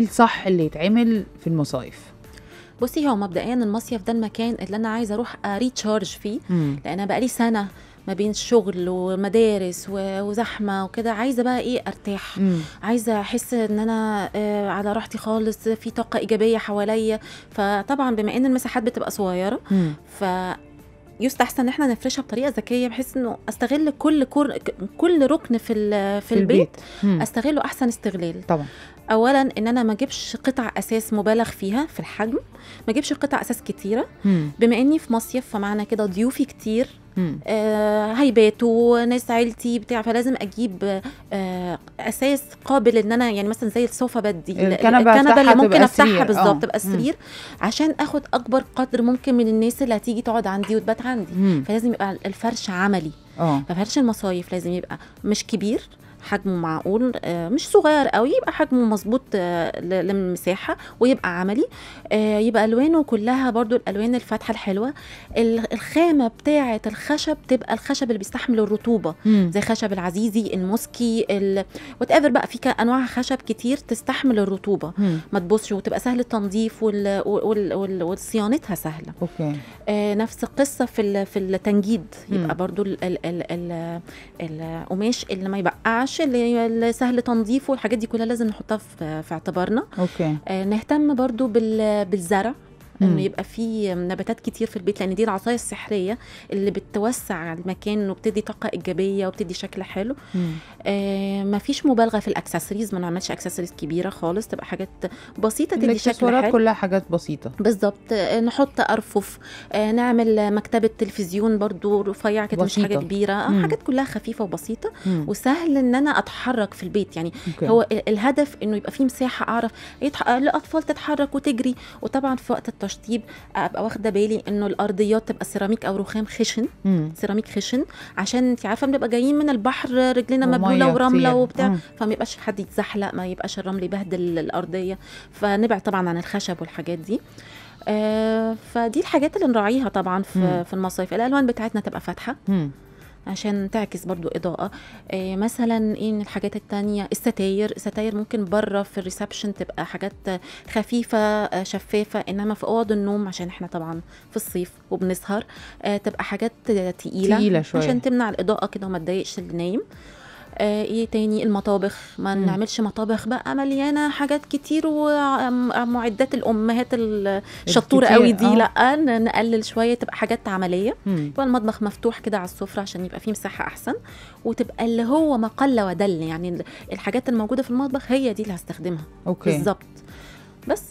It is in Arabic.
الصح اللي يتعمل في المصايف بصي هو مبدئيا المصيف ده المكان اللي انا عايزه اروح اريتشارج فيه مم. لان انا بقالي سنه ما بين شغل ومدارس وزحمه وكده عايزه بقى ايه ارتاح مم. عايزه احس ان انا آه على راحتي خالص في طاقه ايجابيه حواليا فطبعا بما ان المساحات بتبقى صغيره مم. ف يستحسن ان احنا نفرشها بطريقه ذكيه بحيث انه استغل كل كور... كل ركن في في, في البيت, البيت. استغله احسن استغلال طبعا اولا ان انا ما اجيبش قطع اساس مبالغ فيها في الحجم ما اجيبش قطع اساس كتيره مم. بما اني في مصيف فمعنى كده ضيوفي كتير آه هيباته ناس عيلتي بتاع فلازم اجيب آه اساس قابل ان انا يعني مثلا زي الصوفه بدي الكنبه, اللي ممكن افتحها بالظبط آه. تبقى سرير عشان اخد اكبر قدر ممكن من الناس اللي هتيجي تقعد عندي وتبات عندي مم. فلازم يبقى الفرش عملي اه ففرش المصايف لازم يبقى مش كبير حجمه معقول آه، مش صغير قوي يبقى حجمه مظبوط آه، للمساحه ويبقى عملي آه، يبقى الوانه كلها برضو الالوان الفاتحه الحلوه الخامه بتاعه الخشب تبقى الخشب اللي بيستحمل الرطوبه مم. زي خشب العزيزي الموسكي وات ايفر بقى في انواع خشب كتير تستحمل الرطوبه ما تبصش وتبقى سهل التنظيف وصيانتها سهله اوكي نفس القصه في في التنجيد يبقى برضو القماش اللي ما يبقعش الرش اللي سهل تنظيفه والحاجات دي كلها لازم نحطها في اعتبارنا اوكي آه، نهتم برضو بالزرع انه يبقى في نباتات كتير في البيت لان دي العصايه السحريه اللي بتوسع المكان وبتدي طاقه ايجابيه وبتدي شكل حلو آه مفيش مبالغه في الاكسسوارز ما نعملش اكسسوارز كبيره خالص تبقى حاجات بسيطه تدي شكل حلو كلها حاجات بسيطه بالظبط آه نحط ارفف آه نعمل مكتبه تلفزيون برضو رفيعه كده مش حاجه كبيره آه حاجات كلها خفيفه وبسيطه مم. وسهل ان انا اتحرك في البيت يعني مكي. هو الهدف انه يبقى في مساحه اعرف الاطفال إيه تتحرك وتجري وطبعا في وقت التشريع التشطيب ابقى واخده بالي انه الارضيات تبقى سيراميك او رخام خشن مم. سيراميك خشن عشان انت عارفه بنبقى جايين من البحر رجلنا مبلوله ورمله وبتاع فما يبقاش حد يتزحلق ما يبقاش الرمل يبهدل الارضيه فنبعد طبعا عن الخشب والحاجات دي آه فدي الحاجات اللي نراعيها طبعا في, في المصايف الالوان بتاعتنا تبقى فاتحه مم. عشان تعكس برضو اضاءه إيه مثلا ايه من الحاجات التانية الستاير الستاير ممكن بره في الريسبشن تبقى حاجات خفيفه آه، شفافه انما في اوض النوم عشان احنا طبعا في الصيف وبنسهر آه تبقى حاجات تقيله تقيله شويه عشان تمنع الاضاءه كده وما تضايقش اللي نايم آه ايه تاني المطابخ ما م. نعملش مطابخ بقى مليانه حاجات كتير ومعدات الامهات الشطوره قوي دي آه. لا نقلل شويه تبقى حاجات عمليه يبقى المطبخ مفتوح كده على السفره عشان يبقى فيه مساحه احسن وتبقى اللي هو ما قل ودل يعني الحاجات الموجوده في المطبخ هي دي اللي هستخدمها بالظبط بس